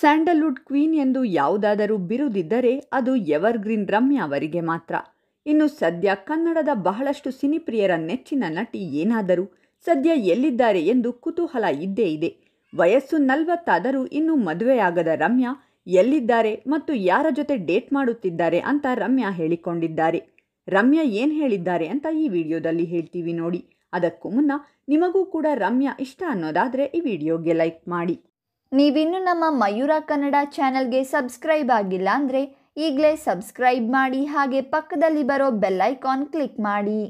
Sandalwood queen ಎಂದು ಯಾವುದಾದರೂ ಬಿರುದಿದ್ದರೆ ಅದು ಎವರ್ಗ್ರೀನ್ ರಮ್ಯ ಅವರಿಗೆ ಮಾತ್ರ ಇನ್ನು ಸದ್ಯ ಕನ್ನಡದ ಬಹಳಷ್ಟು ಸಿನಿಪ್ರಿಯರ ನೆಚ್ಚಿನ ನಟಿ ಏನಾದರೂ ಸದ್ಯ ಎಲ್ಲಿದ್ದಾರೆ ಎಂದು ಕುತೂಹಲ ಇದ್ದೇ ಇದೆ ವಯಸ್ಸು ನಲವತ್ತಾದರೂ ಇನ್ನೂ ಮದುವೆಯಾಗದ ರಮ್ಯಾ ಎಲ್ಲಿದ್ದಾರೆ ಮತ್ತು ಯಾರ ಜೊತೆ ಡೇಟ್ ಮಾಡುತ್ತಿದ್ದಾರೆ ಅಂತ ರಮ್ಯಾ ಹೇಳಿಕೊಂಡಿದ್ದಾರೆ ರಮ್ಯಾ ಏನು ಹೇಳಿದ್ದಾರೆ ಅಂತ ಈ ವಿಡಿಯೋದಲ್ಲಿ ಹೇಳ್ತೀವಿ ನೋಡಿ ಅದಕ್ಕೂ ಮುನ್ನ ನಿಮಗೂ ಕೂಡ ರಮ್ಯಾ ಇಷ್ಟ ಅನ್ನೋದಾದರೆ ಈ ವಿಡಿಯೋಗೆ ಲೈಕ್ ಮಾಡಿ ನೀವಿನ್ನು ನಮ್ಮ ಮಯೂರ ಕನ್ನಡ ಚಾನೆಲ್ಗೆ ಸಬ್ಸ್ಕ್ರೈಬ್ ಆಗಿಲ್ಲ ಅಂದರೆ ಈಗಲೇ ಸಬ್ಸ್ಕ್ರೈಬ್ ಮಾಡಿ ಹಾಗೆ ಪಕ್ಕದಲ್ಲಿ ಬರೋ ಬೆಲ್ಲೈಕಾನ್ ಕ್ಲಿಕ್ ಮಾಡಿ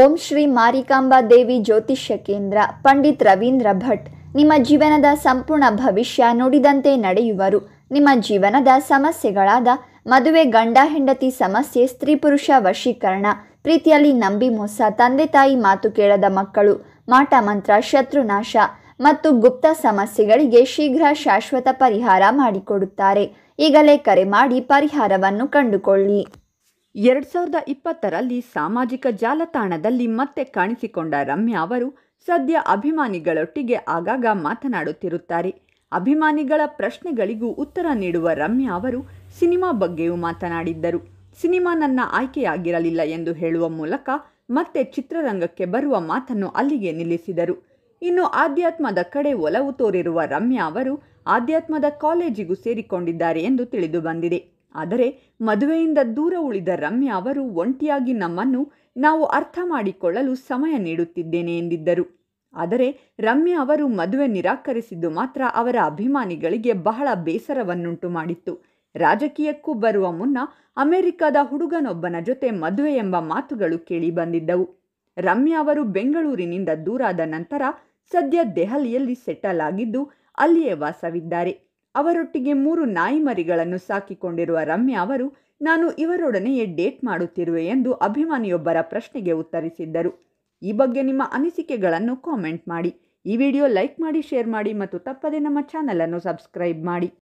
ಓಂ ಶ್ರೀ ಮಾರಿಕಾಂಬಾ ದೇವಿ ಜ್ಯೋತಿಷ್ಯ ಕೇಂದ್ರ ಪಂಡಿತ್ ರವೀಂದ್ರ ಭಟ್ ನಿಮ್ಮ ಜೀವನದ ಸಂಪೂರ್ಣ ಭವಿಷ್ಯ ನುಡಿದಂತೆ ನಡೆಯುವರು ನಿಮ್ಮ ಜೀವನದ ಸಮಸ್ಯೆಗಳಾದ ಮದುವೆ ಗಂಡ ಹೆಂಡತಿ ಸಮಸ್ಯೆ ಸ್ತ್ರೀ ಪುರುಷ ವಶೀಕರಣ ಪ್ರೀತಿಯಲ್ಲಿ ನಂಬಿ ಮೋಸ ತಂದೆ ತಾಯಿ ಮಾತು ಕೇಳದ ಮಕ್ಕಳು ಮಾಟ ಮಂತ್ರ ಶತ್ರುನಾಶ ಮತ್ತು ಗುಪ್ತ ಸಮಸ್ಯೆಗಳಿಗೆ ಶೀಘ್ರ ಶಾಶ್ವತ ಪರಿಹಾರ ಮಾಡಿಕೊಡುತ್ತಾರೆ ಈಗಲೇ ಕರೆ ಮಾಡಿ ಪರಿಹಾರವನ್ನು ಕಂಡುಕೊಳ್ಳಿ ಎರಡು ಸಾವಿರದ ಇಪ್ಪತ್ತರಲ್ಲಿ ಸಾಮಾಜಿಕ ಜಾಲತಾಣದಲ್ಲಿ ಮತ್ತೆ ಕಾಣಿಸಿಕೊಂಡ ರಮ್ಯಾ ಅವರು ಸದ್ಯ ಅಭಿಮಾನಿಗಳೊಟ್ಟಿಗೆ ಆಗಾಗ ಮಾತನಾಡುತ್ತಿರುತ್ತಾರೆ ಅಭಿಮಾನಿಗಳ ಪ್ರಶ್ನೆಗಳಿಗೂ ಉತ್ತರ ನೀಡುವ ರಮ್ಯಾ ಅವರು ಸಿನಿಮಾ ಬಗ್ಗೆಯೂ ಮಾತನಾಡಿದ್ದರು ಸಿನಿಮಾ ನನ್ನ ಆಯ್ಕೆಯಾಗಿರಲಿಲ್ಲ ಎಂದು ಹೇಳುವ ಮೂಲಕ ಮತ್ತೆ ಚಿತ್ರರಂಗಕ್ಕೆ ಬರುವ ಮಾತನ್ನು ಅಲ್ಲಿಗೆ ನಿಲ್ಲಿಸಿದರು ಇನ್ನು ಆಧ್ಯಾತ್ಮದ ಕಡೆ ಒಲವು ತೋರಿರುವ ರಮ್ಯಾ ಅವರು ಆಧ್ಯಾತ್ಮದ ಕಾಲೇಜಿಗೂ ಸೇರಿಕೊಂಡಿದ್ದಾರೆ ಎಂದು ತಿಳಿದು ಬಂದಿದೆ ಆದರೆ ಮದುವೆಯಿಂದ ದೂರ ಉಳಿದ ರಮ್ಯಾ ಅವರು ಒಂಟಿಯಾಗಿ ನಮ್ಮನ್ನು ನಾವು ಅರ್ಥ ಮಾಡಿಕೊಳ್ಳಲು ಸಮಯ ನೀಡುತ್ತಿದ್ದೇನೆ ಎಂದಿದ್ದರು ಆದರೆ ರಮ್ಯಾ ಅವರು ಮದುವೆ ನಿರಾಕರಿಸಿದ್ದು ಮಾತ್ರ ಅವರ ಅಭಿಮಾನಿಗಳಿಗೆ ಬಹಳ ಬೇಸರವನ್ನುಂಟು ಮಾಡಿತ್ತು ರಾಜಕೀಯಕ್ಕೂ ಬರುವ ಮುನ್ನ ಅಮೆರಿಕದ ಹುಡುಗನೊಬ್ಬನ ಜೊತೆ ಮದುವೆ ಎಂಬ ಮಾತುಗಳು ಕೇಳಿ ಬಂದಿದ್ದವು ರಮ್ಯಾ ಅವರು ಬೆಂಗಳೂರಿನಿಂದ ದೂರಾದ ನಂತರ ಸದ್ಯ ದೆಹಲಿಯಲ್ಲಿ ಸೆಟಲ್ ಆಗಿದ್ದು ಅಲ್ಲಿಯೇ ವಾಸವಿದ್ದಾರೆ ಅವರೊಟ್ಟಿಗೆ ಮೂರು ನಾಯಿ ಮರಿಗಳನ್ನು ಸಾಕಿಕೊಂಡಿರುವ ರಮ್ಯಾ ಅವರು ನಾನು ಇವರೊಡನೆಯೇ ಡೇಟ್ ಮಾಡುತ್ತಿರುವೆ ಎಂದು ಅಭಿಮಾನಿಯೊಬ್ಬರ ಪ್ರಶ್ನೆಗೆ ಉತ್ತರಿಸಿದ್ದರು ಈ ಬಗ್ಗೆ ನಿಮ್ಮ ಅನಿಸಿಕೆಗಳನ್ನು ಕಾಮೆಂಟ್ ಮಾಡಿ ಈ ವಿಡಿಯೋ ಲೈಕ್ ಮಾಡಿ ಶೇರ್ ಮಾಡಿ ಮತ್ತು ತಪ್ಪದೇ ನಮ್ಮ ಚಾನಲನ್ನು ಸಬ್ಸ್ಕ್ರೈಬ್ ಮಾಡಿ